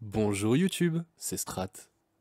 Bonjour YouTube, c'est Strat.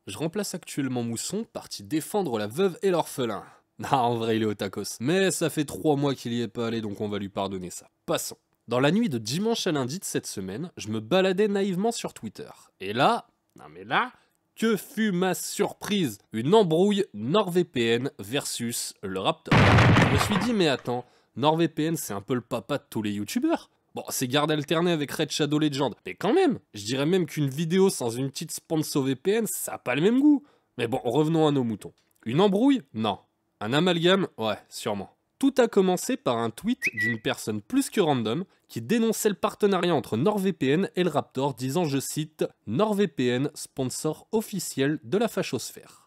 Je remplace actuellement Mousson, parti défendre la veuve et l'orphelin. Ah, en vrai, il est au tacos. Mais ça fait trois mois qu'il y est pas allé, donc on va lui pardonner ça. Passons. Dans la nuit de dimanche à lundi de cette semaine, je me baladais naïvement sur Twitter. Et là, non mais là, que fut ma surprise Une embrouille NordVPN versus le Raptor. Je me suis dit, mais attends, NordVPN c'est un peu le papa de tous les youtubeurs Bon, c'est garde alternée avec Red Shadow Legend, mais quand même, je dirais même qu'une vidéo sans une petite sponsor VPN, ça n'a pas le même goût. Mais bon, revenons à nos moutons. Une embrouille Non. Un amalgame Ouais, sûrement. Tout a commencé par un tweet d'une personne plus que random qui dénonçait le partenariat entre NordVPN et le Raptor, disant, je cite, NordVPN, sponsor officiel de la fachosphère.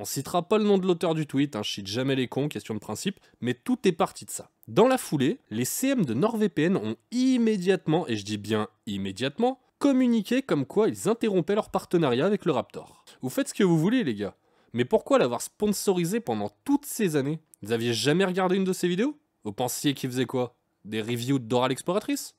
On citera pas le nom de l'auteur du tweet, hein, je cite jamais les cons, question de principe, mais tout est parti de ça. Dans la foulée, les CM de NordVPN ont immédiatement, et je dis bien immédiatement, communiqué comme quoi ils interrompaient leur partenariat avec le Raptor. Vous faites ce que vous voulez les gars, mais pourquoi l'avoir sponsorisé pendant toutes ces années Vous aviez jamais regardé une de ces vidéos Vous pensiez qu'il faisait quoi Des reviews d'oral exploratrice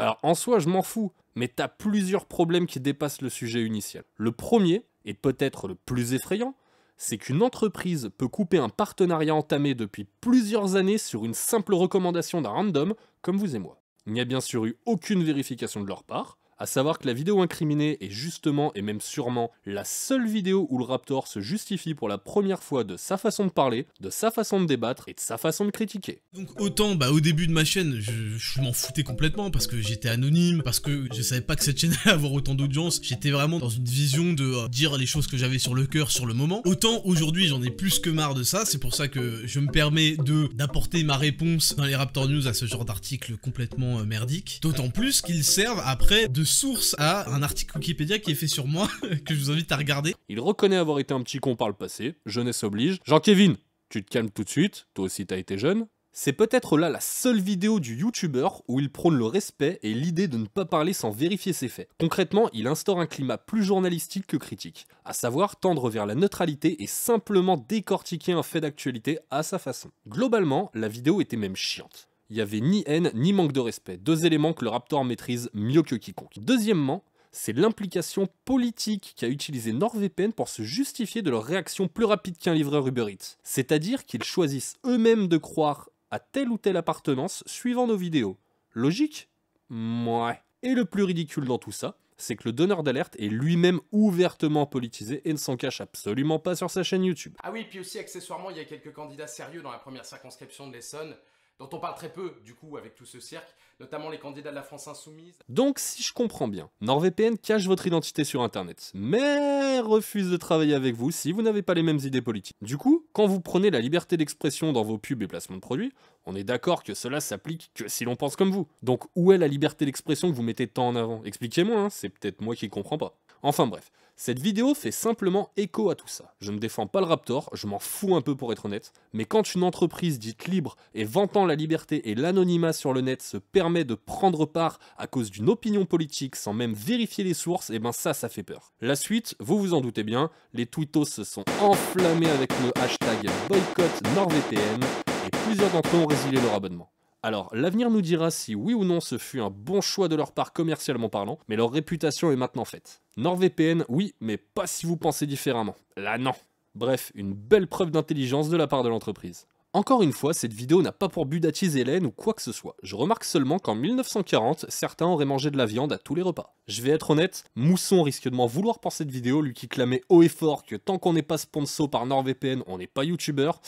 alors en soi, je m'en fous, mais t'as plusieurs problèmes qui dépassent le sujet initial. Le premier, et peut-être le plus effrayant, c'est qu'une entreprise peut couper un partenariat entamé depuis plusieurs années sur une simple recommandation d'un random, comme vous et moi. Il n'y a bien sûr eu aucune vérification de leur part, à savoir que la vidéo incriminée est justement et même sûrement la seule vidéo où le Raptor se justifie pour la première fois de sa façon de parler, de sa façon de débattre et de sa façon de critiquer. Donc autant bah, au début de ma chaîne, je, m'en foutais complètement parce que j'étais anonyme, parce que je savais pas que cette chaîne allait avoir autant d'audience, j'étais vraiment dans une vision de euh, dire les choses que j'avais sur le cœur sur le moment. Autant aujourd'hui j'en ai plus que marre de ça, c'est pour ça que je me permets d'apporter ma réponse dans les Raptor News à ce genre d'article complètement euh, merdique. D'autant plus qu'ils servent après de source à un article Wikipédia qui est fait sur moi, que je vous invite à regarder. Il reconnaît avoir été un petit con par le passé, jeunesse oblige. jean kevin tu te calmes tout de suite, toi aussi t'as été jeune. C'est peut-être là la seule vidéo du youtubeur où il prône le respect et l'idée de ne pas parler sans vérifier ses faits. Concrètement, il instaure un climat plus journalistique que critique, à savoir tendre vers la neutralité et simplement décortiquer un fait d'actualité à sa façon. Globalement, la vidéo était même chiante il n'y avait ni haine ni manque de respect, deux éléments que le Raptor maîtrise mieux que quiconque. Deuxièmement, c'est l'implication politique qu'a utilisé NordVPN pour se justifier de leur réaction plus rapide qu'un livreur Uber Eats. C'est-à-dire qu'ils choisissent eux-mêmes de croire à telle ou telle appartenance suivant nos vidéos. Logique Mouais. Et le plus ridicule dans tout ça, c'est que le donneur d'alerte est lui-même ouvertement politisé et ne s'en cache absolument pas sur sa chaîne YouTube. Ah oui, puis aussi accessoirement, il y a quelques candidats sérieux dans la première circonscription de l'Essonne dont on parle très peu du coup avec tout ce cirque, notamment les candidats de la France insoumise. Donc si je comprends bien, NordVPN cache votre identité sur Internet, mais refuse de travailler avec vous si vous n'avez pas les mêmes idées politiques. Du coup, quand vous prenez la liberté d'expression dans vos pubs et placements de produits, on est d'accord que cela s'applique que si l'on pense comme vous. Donc où est la liberté d'expression que vous mettez tant en avant Expliquez-moi, hein, c'est peut-être moi qui comprends pas. Enfin bref, cette vidéo fait simplement écho à tout ça. Je ne défends pas le Raptor, je m'en fous un peu pour être honnête, mais quand une entreprise dite libre et vantant la liberté et l'anonymat sur le net se permet de prendre part à cause d'une opinion politique sans même vérifier les sources, et eh ben ça, ça fait peur. La suite, vous vous en doutez bien, les twittos se sont enflammés avec le hashtag boycott NordVPN et plusieurs d'entre eux ont résilié leur abonnement. Alors, l'avenir nous dira si oui ou non ce fut un bon choix de leur part commercialement parlant, mais leur réputation est maintenant faite. NordVPN, oui, mais pas si vous pensez différemment. Là, non. Bref, une belle preuve d'intelligence de la part de l'entreprise. Encore une fois, cette vidéo n'a pas pour but d'attiser Hélène ou quoi que ce soit. Je remarque seulement qu'en 1940, certains auraient mangé de la viande à tous les repas. Je vais être honnête, Mousson risque de m'en vouloir pour cette vidéo, lui qui clamait haut et fort que tant qu'on n'est pas sponsor par NordVPN, on n'est pas youtubeur.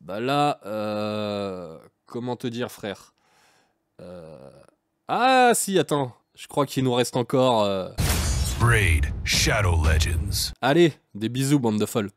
Bah là, euh... Comment te dire, frère euh... Ah si, attends, je crois qu'il nous reste encore... Euh, Braid, Shadow Legends. Allez, des bisous, bande de folles.